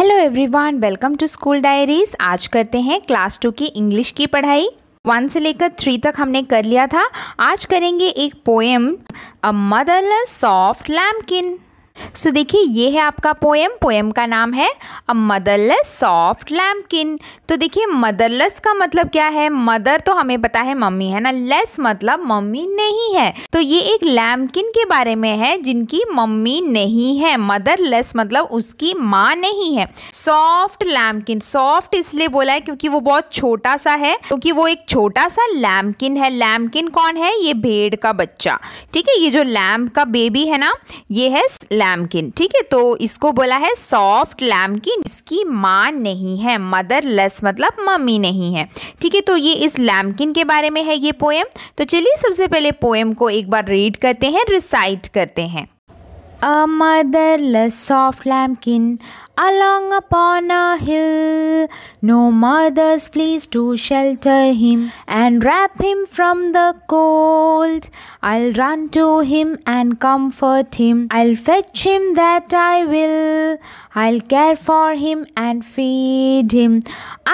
Hello everyone welcome to school diaries आज करते हैं क्लास टू की इंग्लिश की पढ़ाई वन से लेकर थ्री तक हमने कर लिया था आज करेंगे एक poem a motherless soft lambkin so so, देखिए ये है आपका पोएम पोएम का नाम है अ मदरलेस सॉफ्ट लैम्पकिन तो देखिए मदरलेस का मतलब क्या है मदर तो हमें पता है मम्मी है ना लेस मतलब मम्मी नहीं है तो ये एक लैम्पकिन के बारे में है जिनकी मम्मी नहीं है मदरलेस मतलब उसकी माँ नहीं है सॉफ्ट लैम्पकिन सॉफ्ट इसलिए बोला है क्योंकि वो बहुत छोटा सा है क्योंकि वो एक छोटा सा लैम्पकिन है लैम्पकिन कौन है ये भेड़ का बच्चा ठीक है ये जो लैम्प का बेबी है ना ये है लैमकिन ठीक है तो इसको बोला है सॉफ्ट लैमकिन इसकी माँ नहीं है मदर लेस मतलब मम्मी नहीं है ठीक है तो ये इस लैमकिन के बारे में है ये पोएम तो चलिए सबसे पहले पोएम को एक बार रीड करते हैं रिसाइट करते हैं a motherless soft lambkin along upon a hill. No mother's fleece to shelter him and wrap him from the cold. I'll run to him and comfort him. I'll fetch him that I will. I'll care for him and feed him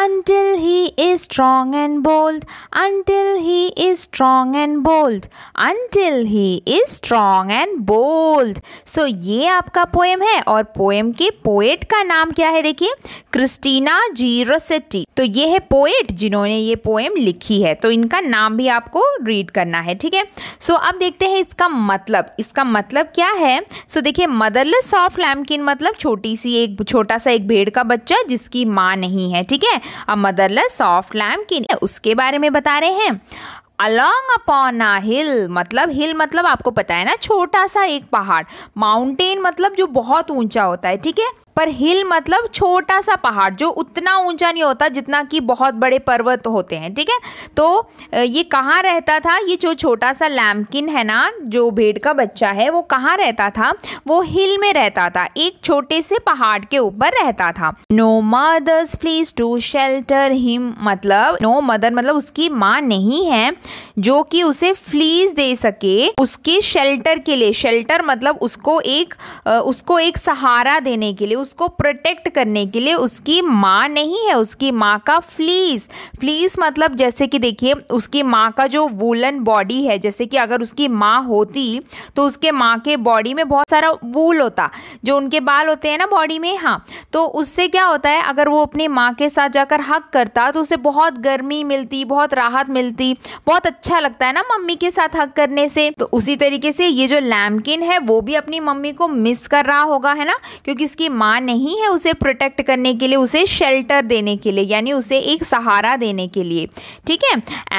until he is strong and bold. Until he is strong and bold. Until he is strong and bold. So ये आपका poem है और poem के poet का का नाम क्या है देखिए क्रिस्टीना जी रोसेट्टी तो ये है पोएट जिन्होंने ये पोएम लिखी है तो इनका नाम भी आपको रीड करना है ठीक है सो अब देखते हैं इसका मतलब इसका मतलब क्या है सो देखिए मदरलेस ऑफ लैमकिन मतलब छोटी सी एक छोटा सा एक भेड़ का बच्चा जिसकी माँ नहीं है ठीक है अब मदरलेस ऑफ लैमकिन उसके बारे में बता रहे हैं अलॉन्ग अपॉन आ हिल मतलब हिल मतलब आपको पता है ना छोटा सा एक पहाड़ माउंटेन मतलब जो बहुत ऊंचा होता है ठीक है पर हिल मतलब छोटा सा पहाड़ जो उतना ऊंचा नहीं होता जितना कि बहुत बड़े पर्वत होते हैं ठीक है तो ये कहाँ रहता था ये जो छोटा सा लैमकिन है ना जो भेड़ का बच्चा है वो कहाँ रहता था वो हिल में रहता था एक छोटे से पहाड़ के ऊपर रहता था no mother's please to shelter him मतलब नो मदर मतलब उसकी माँ नहीं है जो कि उसे फ्लीज दे सके उसके शेल्टर के लिए शेल्टर मतलब उसको एक उसको एक सहारा देने के लिए उसको प्रोटेक्ट करने के लिए उसकी माँ नहीं है उसकी माँ का फ्लीस फ्लीस मतलब जैसे कि देखिए उसकी माँ का जो वूलन बॉडी है जैसे कि अगर उसकी माँ होती तो उसके माँ के बॉडी में बहुत सारा वूल होता जो उनके बाल होते हैं ना बॉडी में हाँ तो उससे क्या होता है अगर वो अपनी माँ के साथ जाकर हक करता तो उसे बहुत गर्मी मिलती बहुत राहत मिलती बहुत अच्छा लगता है ना मम्मी के साथ हक करने से तो उसी तरीके से ये जो लैमकिन है वो भी अपनी मम्मी को मिस कर रहा होगा है ना क्योंकि इसकी माँ माँ नहीं है उसे प्रोटेक्ट करने के लिए उसे शेल्टर देने के लिए यानी उसे एक सहारा देने के लिए ठीक है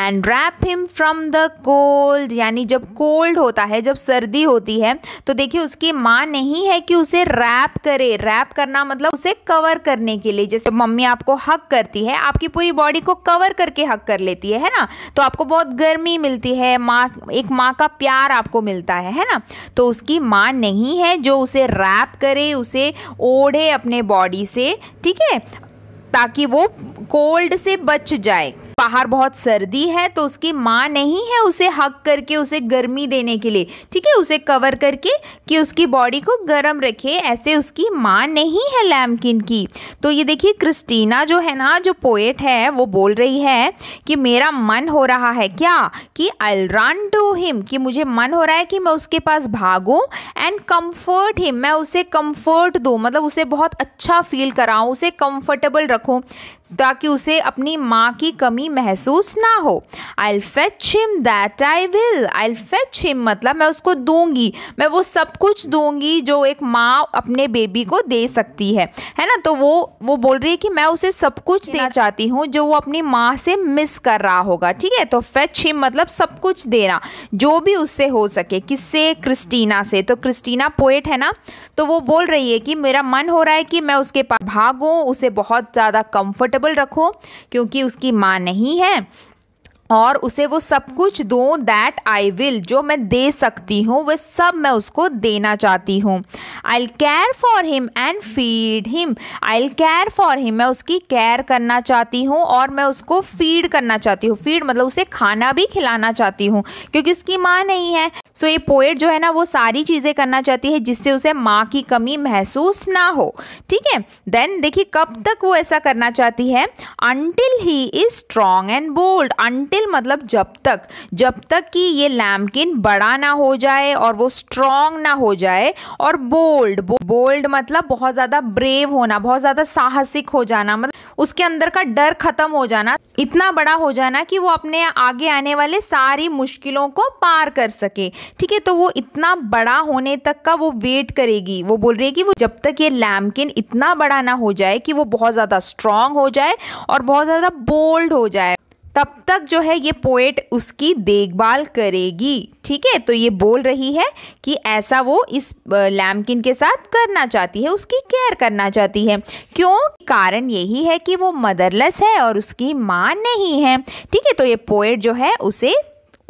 and wrap him from the cold यानी जब कोल्ड होता है जब सर्दी होती है तो देखिए उसकी माँ नहीं है कि उसे रैप करे रैप करना मतलब उसे कवर करने के लिए जैसे मम्मी आपको हक करती है आपकी पूरी बॉडी को कवर करके हक कर लेती है है ना तो आपको बहुत गर्मी मिलती है माँ एक माँ का प्यार आपको मिलता है है ना तो उसकी माँ नहीं है जो उसे रैप करे उसे ओढ़ ओढ़े अपने बॉडी से ठीक है ताकि वो कोल्ड से बच जाए बाहर बहुत सर्दी है तो उसकी माँ नहीं है उसे हक करके उसे गर्मी देने के लिए ठीक है उसे कवर करके कि उसकी बॉडी को गर्म रखे ऐसे उसकी माँ नहीं है लैमकिन की तो ये देखिए क्रिस्टीना जो है ना जो पोएट है वो बोल रही है कि मेरा मन हो रहा है क्या कि आई रन टू हिम कि मुझे मन हो रहा है कि मैं उसके पास भागूँ एंड कम्फर्ट हिम मैं उसे कम्फर्ट दूँ मतलब उसे बहुत अच्छा फील कराऊँ उसे कम्फर्टेबल रखूँ ताकि उसे अपनी माँ की कमी महसूस ना हो I fetch him that I will I fetch him मतलब मैं उसको दूंगी मैं वो सब कुछ दूंगी जो एक माँ अपने बेबी को दे सकती है है ना तो वो वो बोल रही है कि मैं उसे सब कुछ देना चाहती हूँ जो वो अपनी माँ से मिस कर रहा होगा ठीक है तो फेच हिम मतलब सब कुछ देना जो भी उससे हो सके किससे क्रिस्टीना से तो क्रिस्टीना पोएट है ना तो वो बोल रही है कि मेरा मन हो रहा है कि मैं उसके पास भागूँ उसे बहुत ज़्यादा कम्फर्ट कंफर्टेबल रखो क्योंकि उसकी माँ नहीं है और उसे वो सब कुछ दो दैट आई विल जो मैं दे सकती हूँ वह सब मैं उसको देना चाहती हूँ I care for him and feed him I care for him मैं उसकी केयर करना चाहती हूँ और मैं उसको फीड करना चाहती हूँ फीड मतलब उसे खाना भी खिलाना चाहती हूँ क्योंकि उसकी माँ नहीं है सो so, ये पोएट जो है ना वो सारी चीज़ें करना चाहती है जिससे उसे माँ की कमी महसूस ना हो ठीक है देन देखिए कब तक वो ऐसा करना चाहती है until he is strong and bold until मतलब जब तक जब तक कि ये लैमकिन बड़ा ना हो जाए और वो स्ट्रांग ना हो जाए और बोल्ड बोल्ड बोल्ड मतलब बहुत ज़्यादा ब्रेव होना बहुत ज़्यादा साहसिक हो जाना मतलब उसके अंदर का डर खत्म हो जाना इतना बड़ा हो जाना कि वो अपने आगे आने वाले सारी मुश्किलों को पार कर सके ठीक है तो वो इतना बड़ा होने तक का वो वेट करेगी वो बोल रही है कि वो जब तक ये लैमकिन इतना बड़ा ना हो जाए कि वो बहुत ज़्यादा स्ट्रांग हो जाए और बहुत ज़्यादा बोल्ड हो जाए तब तक जो है ये पोएट उसकी देखभाल करेगी ठीक है तो ये बोल रही है कि ऐसा वो इस लैमकिन के साथ करना चाहती है उसकी केयर करना चाहती है क्यों कारण यही है कि वो मदरलेस है और उसकी माँ नहीं है ठीक है तो ये पोएट जो है उसे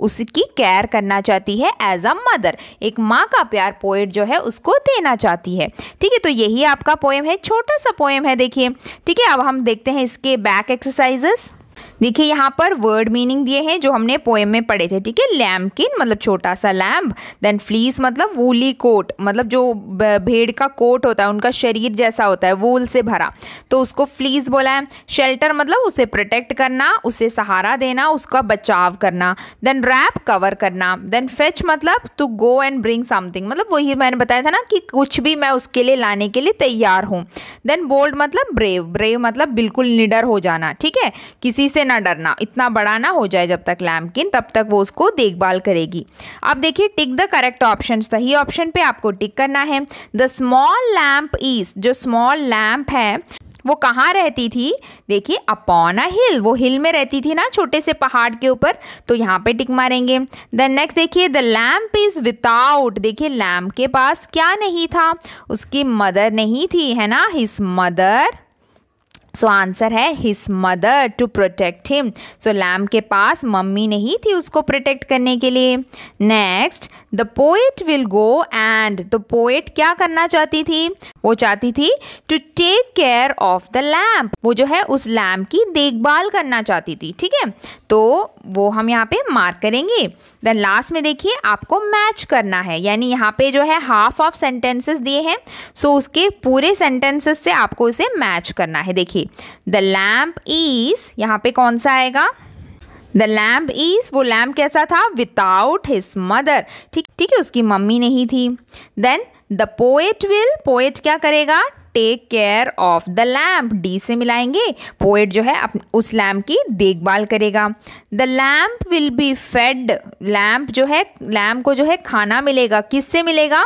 उसकी केयर करना चाहती है एज अ मदर एक माँ का प्यार पोएट जो है उसको देना चाहती है ठीक है तो यही आपका पोएम है छोटा सा पोएम है देखिए ठीक है अब हम देखते हैं इसके बैक एक्सरसाइजेस देखिए यहाँ पर वर्ड मीनिंग दिए हैं जो हमने पोएम में पढ़े थे ठीक है लैम्पकिन मतलब छोटा सा लैम्प देन फ्लीस मतलब वूली कोट मतलब जो भेड़ का कोट होता है उनका शरीर जैसा होता है वूल से भरा तो उसको फ्लीस बोला है शेल्टर मतलब उसे प्रोटेक्ट करना उसे सहारा देना उसका बचाव करना देन रैप कवर करना देन फेच मतलब to go and bring something मतलब वही मैंने बताया था ना कि कुछ भी मैं उसके लिए लाने के लिए तैयार हूँ देन बोल्ड मतलब ब्रेव ब्रेव मतलब बिल्कुल निडर हो जाना ठीक है किसी से ना डरना इतना बड़ा ना हो जाए जब तक लैम्पकिन तब तक वो उसको देखभाल करेगी अब देखिए टिक द करेक्ट ऑप्शन सही ऑप्शन पे आपको टिक करना है द स्मॉल लैम्प इज जो स्मॉल लैम्प है वो कहाँ रहती थी देखिए अपॉन अ हिल वो हिल में रहती थी ना छोटे से पहाड़ के ऊपर तो यहाँ पे टिक मारेंगे द नेक्स्ट देखिए द लैम्प इज़ विदाउट देखिए लैम्प के पास क्या नहीं था उसकी मदर नहीं थी है ना हिज मदर सो आंसर है his mother to protect him so lamb के पास मम्मी नहीं थी उसको प्रोटेक्ट करने के लिए next the poet will go and the poet क्या करना चाहती थी वो चाहती थी to take care of the lamb वो जो है उस लैम्प की देखभाल करना चाहती थी ठीक है तो वो हम यहाँ पे मार्क करेंगे देन लास्ट में देखिए आपको मैच करना है यानी यहाँ पे जो है हाफ ऑफ सेंटेंसेस दिए हैं सो उसके पूरे सेंटेंसेस से आपको इसे मैच करना है देखिए द लैम्प इज़ यहाँ पे कौन सा आएगा द लैम्प इज वो लैम्प कैसा था विदाउट हिज मदर ठीक ठीक है उसकी मम्मी नहीं थी then the poet will poet क्या करेगा take care of the lamb D से मिलाएंगे पोएट जो है उस लैम्प की देखभाल करेगा the lamb will be fed lamb जो है लैम्प को जो है खाना मिलेगा किससे मिलेगा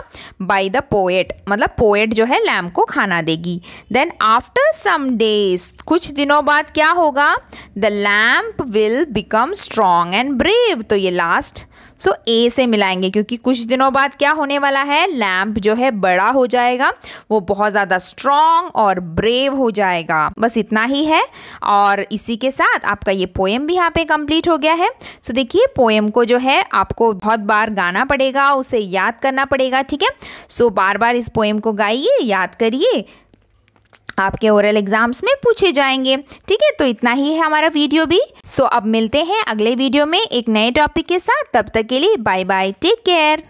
बाय द पोएट मतलब पोएट जो है लैम्प को खाना देगी देन आफ्टर सम डेज कुछ दिनों बाद क्या होगा the lamb will become strong and brave तो ये लास्ट सो ए से मिलाएंगे क्योंकि कुछ दिनों बाद क्या होने वाला है लैम्प जो है बड़ा हो जाएगा वो बहुत ज़्यादा स्ट्रॉन्ग और ब्रेव हो जाएगा बस इतना ही है और इसी के साथ आपका ये पोएम भी यहाँ पे कंप्लीट हो गया है सो देखिए पोएम को जो है आपको बहुत बार गाना पड़ेगा उसे याद करना पड़ेगा ठीक है सो बार बार इस पोएम को गाइए याद करिए आपके ओरल एग्जाम्स में पूछे जाएंगे ठीक है तो इतना ही है हमारा वीडियो भी सो अब मिलते हैं अगले वीडियो में एक नए टॉपिक के साथ तब तक के लिए बाय बाय टेक केयर